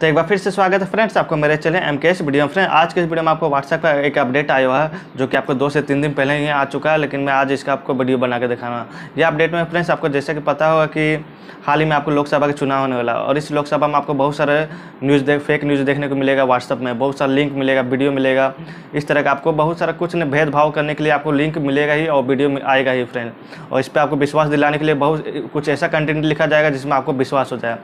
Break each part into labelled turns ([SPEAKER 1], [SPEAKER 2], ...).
[SPEAKER 1] तो एक बार फिर से स्वागत है फ्रेंड्स आपको मेरे चले एम के वीडियो में फ्रेंड आज के इस वीडियो में आपको व्हाट्सएप का एक अपडेट आया हुआ है जो कि आपको दो से तीन दिन पहले ही आ चुका है लेकिन मैं आज इसका आपको वीडियो बना के दिखाना ये अपडेट में फ्रेंड्स आपको जैसे कि पता होगा कि हाल ही में आपको लोकसभा का चुनाव होने वाला और इस लोकसभा में आपको बहुत सारे न्यूज़ देख फेक न्यूज़ देखने को मिलेगा व्हाट्सअप में बहुत सारा लिंक मिलेगा वीडियो मिलेगा इस तरह का आपको बहुत सारा कुछ भेदभाव करने के लिए आपको लिंक मिलेगा ही और वीडियो आएगा ही फ्रेंड और इस पर आपको विश्वास दिलाने के लिए बहुत कुछ ऐसा कंटेंट लिखा जाएगा जिसमें आपको विश्वास हो जाए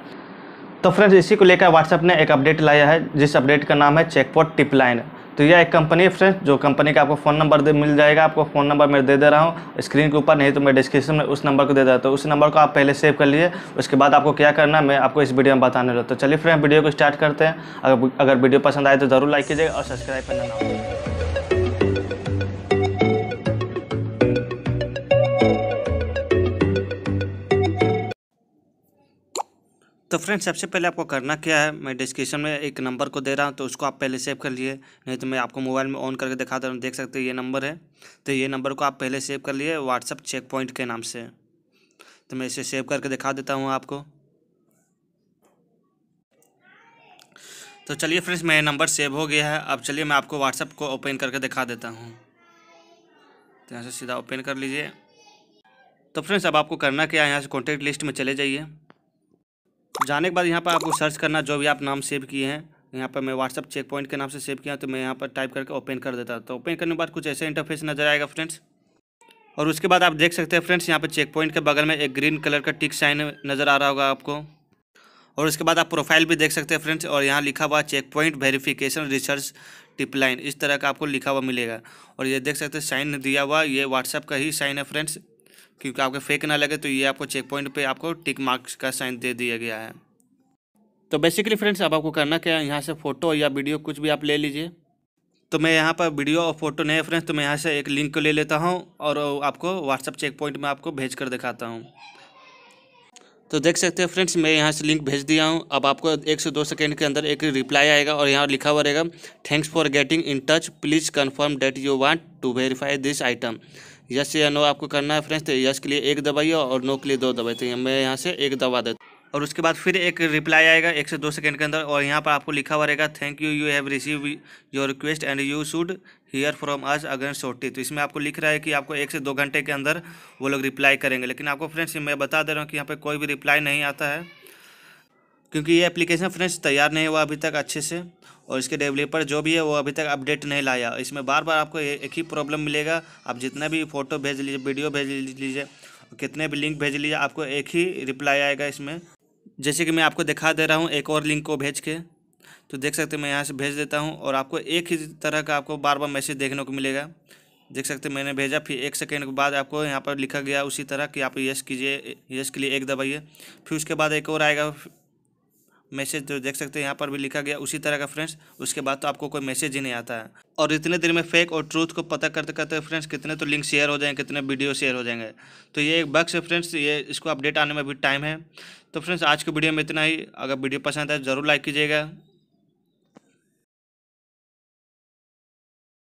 [SPEAKER 1] तो फ्रेंड्स इसी को लेकर व्हाट्सएप ने एक अपडेट लाया है जिस अपडेट का नाम है चेकपोर्ट टिप लाइन तो यह एक कंपनी है फ्रेंड्स जो कंपनी का आपको फ़ोन नंबर दे मिल जाएगा आपको फ़ोन नंबर मैं दे दे रहा हूँ स्क्रीन के ऊपर नहीं तो मैं डिस्क्रिप्शन में उस नंबर को दे देता हूँ तो उस नंबर को आप पहले सेव कर लीजिए उसके बाद आपको क्या करना मैं आपको इस वीडियो में बताने रहा तो चलिए फ्रेंड वीडियो को स्टार्ट करते हैं अगर अगर वीडियो पसंद आए तो ज़रूर लाइक कीजिएगा और सब्सक्राइब करना ना तो फ्रेंड्स सबसे पहले आपको करना क्या है मैं डिस्क्रिप्शन में एक नंबर को दे रहा हूँ तो उसको आप पहले सेव कर लिए नहीं तो मैं आपको मोबाइल में ऑन करके दिखा दे रहा हूँ देख सकते हैं ये नंबर है तो ये नंबर को आप पहले सेव कर लिए व्हाट्सअप चेक पॉइंट के नाम से तो मैं इसे सेव करके दिखा देता हूँ आपको तो चलिए फ्रेंड्स मेरा नंबर सेव हो गया है अब चलिए मैं आपको व्हाट्सअप को ओपन करके दिखा देता हूँ तो यहाँ से सीधा ओपन कर लीजिए तो फ्रेंड्स अब आपको करना क्या है यहाँ से कॉन्टैक्ट लिस्ट में चले जाइए जाने के बाद यहाँ पर आपको सर्च करना जो भी आप नाम सेव किए हैं यहाँ पर मैं व्हाट्सअप चेक पॉइंट के नाम से सेव किया तो मैं यहाँ पर टाइप करके ओपन कर देता तो ओपन करने के बाद कुछ ऐसे इंटरफेस नजर आएगा फ्रेंड्स और उसके बाद आप देख सकते हैं फ्रेंड्स यहाँ पर चेक पॉइंट के बगल में एक ग्रीन कलर का टिक साइन नज़र आ रहा होगा आपको और उसके बाद आप प्रोफाइल भी देख सकते हैं फ्रेंड्स और यहाँ लिखा हुआ check point verification research tip line इस तरह का आपको लिखा हुआ मिलेगा और ये देख सकते हैं साइन दिया हुआ ये व्हाट्सअप का ही साइन है फ्रेंड्स क्योंकि आपके फेक ना लगे तो ये आपको चेक पॉइंट पे आपको टिक मार्क्स का साइन दे दिया गया है तो बेसिकली फ्रेंड्स अब आपको करना क्या है यहाँ से फ़ोटो या वीडियो कुछ भी आप ले लीजिए तो मैं यहाँ पर वीडियो और फोटो नहीं है फ्रेंड्स तो मैं यहाँ से एक लिंक को ले लेता हूँ और आपको व्हाट्सअप चेक पॉइंट में आपको भेज कर दिखाता हूँ तो देख सकते हैं फ्रेंड्स मैं यहाँ से लिंक भेज दिया हूँ अब आपको एक से दो सेकेंड के अंदर एक रिप्लाई आएगा और यहाँ लिखा हुआ रहेगा thanks for getting in touch please confirm that you want to verify this item yes या नो आपको करना है फ्रेंड्स तो यस के लिए एक दबाइए और नो के लिए दो दबाई तो मैं यहाँ से एक दबा देता और उसके बाद फिर एक रिप्लाई आएगा एक से दो सेकंड के अंदर और यहाँ पर आपको लिखा हुआ रहेगा thank you you have receive your request and you should hear from us again shortly तो इसमें आपको लिख रहा है कि आपको एक से दो घंटे के अंदर वो लोग रिप्लाई करेंगे लेकिन आपको फ्रेंड्स मैं बता दे रहा हूँ कि यहाँ पर कोई भी रिप्लाई नहीं आता है क्योंकि ये एप्लीकेशन फ्रेंड्स तैयार नहीं हुआ अभी तक अच्छे से और इसके डेवलपर जो भी है वो अभी तक अपडेट नहीं लाया इसमें बार बार आपको एक ही प्रॉब्लम मिलेगा आप जितना भी फ़ोटो भेज लीजिए वीडियो भेज लीजिए कितने भी लिंक भेज लीजिए आपको एक ही रिप्लाई आएगा इसमें जैसे कि मैं आपको दिखा दे रहा हूँ एक और लिंक को भेज के तो देख सकते मैं यहाँ से भेज देता हूँ और आपको एक ही तरह का आपको बार बार मैसेज देखने को मिलेगा देख सकते मैंने भेजा फिर एक सेकेंड के बाद आपको यहाँ पर लिखा गया उसी तरह कि आप यस कीजिए यस के लिए एक दबाइए फिर उसके बाद एक और आएगा मैसेज तो देख सकते हैं यहाँ पर भी लिखा गया उसी तरह का फ्रेंड्स उसके बाद तो आपको कोई मैसेज ही नहीं आता है और इतने देर में फेक और ट्रूथ को पता करते करते फ्रेंड्स कितने तो लिंक शेयर हो जाएंगे कितने वीडियो शेयर हो जाएंगे तो ये एक बक्स है फ्रेंड्स ये इसको अपडेट आने में भी टाइम है तो फ्रेंड्स आज के वीडियो में इतना ही अगर वीडियो पसंद आए तो ज़रूर लाइक कीजिएगा